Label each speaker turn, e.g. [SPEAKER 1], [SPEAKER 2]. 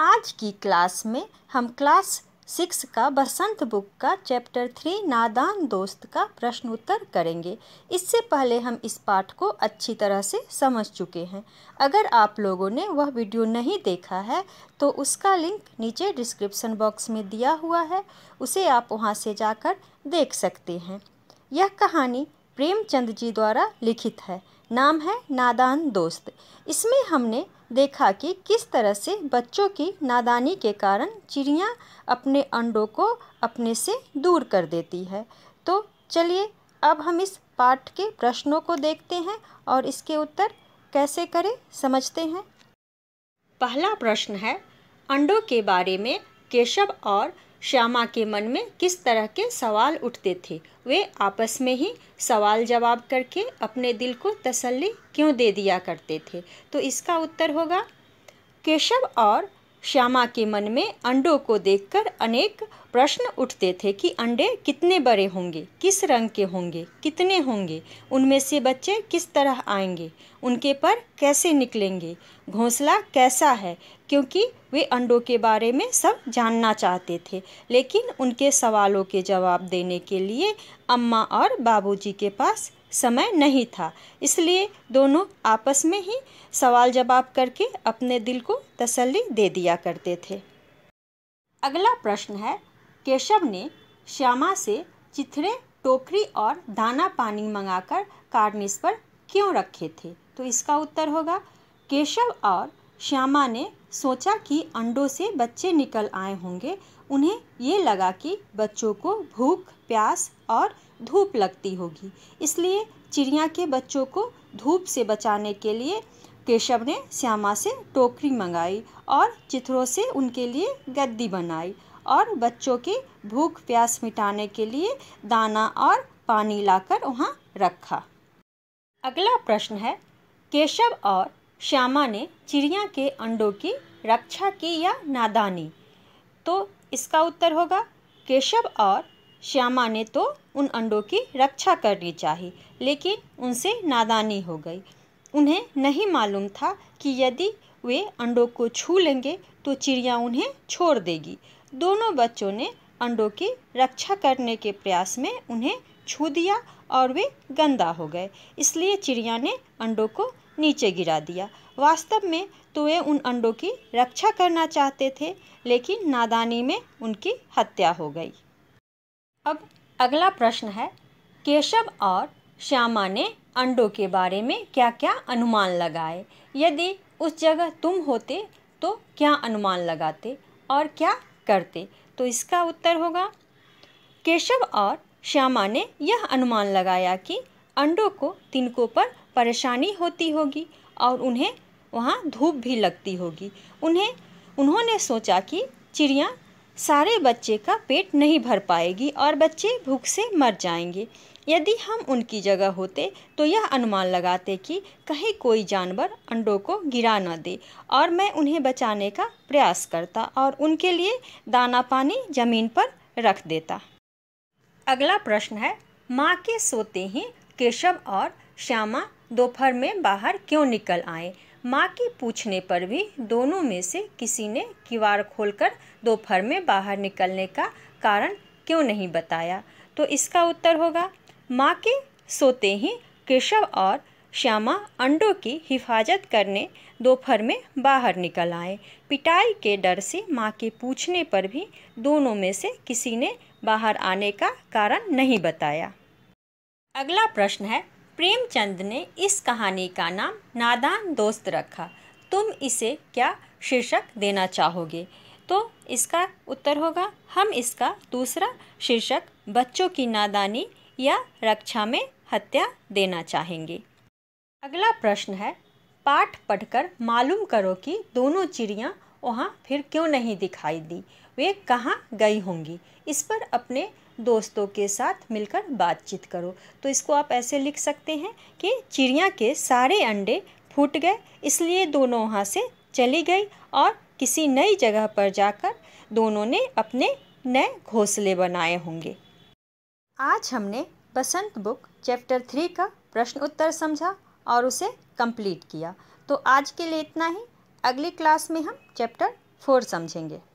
[SPEAKER 1] आज की क्लास में हम क्लास सिक्स का बसंत बुक का चैप्टर थ्री नादान दोस्त का प्रश्न उत्तर करेंगे इससे पहले हम इस पाठ को अच्छी तरह से समझ चुके हैं अगर आप लोगों ने वह वीडियो नहीं देखा है तो उसका लिंक नीचे डिस्क्रिप्शन बॉक्स में दिया हुआ है उसे आप वहां से जाकर देख सकते हैं यह कहानी प्रेमचंद जी द्वारा लिखित है नाम है नादान दोस्त इसमें हमने देखा कि किस तरह से बच्चों की नादानी के कारण चिड़िया अपने अंडों को अपने से दूर कर देती है तो चलिए अब हम इस पाठ के प्रश्नों को देखते हैं और इसके उत्तर कैसे करें समझते हैं पहला प्रश्न है अंडों के बारे में केशव और श्यामा के मन में किस तरह के सवाल उठते थे वे आपस में ही सवाल जवाब करके अपने दिल को तसल्ली क्यों दे दिया करते थे तो इसका उत्तर होगा केशव और श्यामा के मन में अंडों को देखकर अनेक प्रश्न उठते थे कि अंडे कितने बड़े होंगे किस रंग के होंगे कितने होंगे उनमें से बच्चे किस तरह आएंगे उनके पर कैसे निकलेंगे घोंसला कैसा है क्योंकि वे अंडों के बारे में सब जानना चाहते थे लेकिन उनके सवालों के जवाब देने के लिए अम्मा और बाबूजी के पास समय नहीं था इसलिए दोनों आपस में ही सवाल जवाब करके अपने दिल को तसल्ली दे दिया करते थे अगला प्रश्न है केशव ने श्यामा से चिथड़े टोकरी और दाना पानी मंगाकर कार्निस पर क्यों रखे थे तो इसका उत्तर होगा केशव और श्यामा ने सोचा कि अंडों से बच्चे निकल आए होंगे उन्हें ये लगा कि बच्चों को भूख प्यास और धूप लगती होगी इसलिए चिड़िया के बच्चों को धूप से बचाने के लिए केशव ने श्यामा से टोकरी मंगाई और चित्रों से उनके लिए गद्दी बनाई और बच्चों की भूख प्यास मिटाने के लिए दाना और पानी लाकर वहाँ रखा अगला प्रश्न है केशव और श्यामा ने चिड़िया के अंडों की रक्षा की या नादानी तो इसका उत्तर होगा केशव और श्यामा ने तो उन अंडों की रक्षा करनी चाहिए लेकिन उनसे नादानी हो गई उन्हें नहीं मालूम था कि यदि वे अंडों को छू लेंगे तो चिड़िया उन्हें छोड़ देगी दोनों बच्चों ने अंडों की रक्षा करने के प्रयास में उन्हें छू दिया और वे गंदा हो गए इसलिए चिड़िया ने अंडों को नीचे गिरा दिया वास्तव में तो वे उन अंडों की रक्षा करना चाहते थे लेकिन नादानी में उनकी हत्या हो गई अब अगला प्रश्न है केशव और श्यामा ने अंडों के बारे में क्या क्या अनुमान लगाए यदि उस जगह तुम होते तो क्या अनुमान लगाते और क्या करते तो इसका उत्तर होगा केशव और श्यामा ने यह अनुमान लगाया कि अंडों को तिनकों पर परेशानी होती होगी और उन्हें वहाँ धूप भी लगती होगी उन्हें उन्होंने सोचा कि चिड़िया सारे बच्चे का पेट नहीं भर पाएगी और बच्चे भूख से मर जाएंगे यदि हम उनकी जगह होते तो यह अनुमान लगाते कि कहीं कोई जानवर अंडों को गिरा न दे और मैं उन्हें बचाने का प्रयास करता और उनके लिए दाना पानी जमीन पर रख देता अगला प्रश्न है माँ के सोते ही केशव और श्यामा दोपहर में बाहर क्यों निकल आए माँ के पूछने पर भी दोनों में से किसी ने किवाड़ खोलकर दोपहर में बाहर निकलने का कारण क्यों नहीं बताया तो इसका उत्तर होगा माँ के सोते ही केशव और श्यामा अंडों की हिफाजत करने दोपहर में बाहर निकल आए पिटाई के डर से माँ के पूछने पर भी दोनों में से किसी ने बाहर आने का कारण नहीं बताया अगला प्रश्न है प्रेमचंद ने इस कहानी का नाम नादान दोस्त रखा तुम इसे क्या शीर्षक देना चाहोगे तो इसका उत्तर होगा हम इसका दूसरा शीर्षक बच्चों की नादानी या रक्षा में हत्या देना चाहेंगे अगला प्रश्न है पाठ पढ़कर मालूम करो कि दोनों चिड़ियाँ वहाँ फिर क्यों नहीं दिखाई दी वे कहाँ गई होंगी इस पर अपने दोस्तों के साथ मिलकर बातचीत करो तो इसको आप ऐसे लिख सकते हैं कि चिड़िया के सारे अंडे फूट गए इसलिए दोनों वहाँ से चली गई और किसी नई जगह पर जाकर दोनों ने अपने नए घोंसले बनाए होंगे आज हमने बसंत बुक चैप्टर थ्री का प्रश्न उत्तर समझा और उसे कंप्लीट किया तो आज के लिए इतना ही अगली क्लास में हम चैप्टर फोर समझेंगे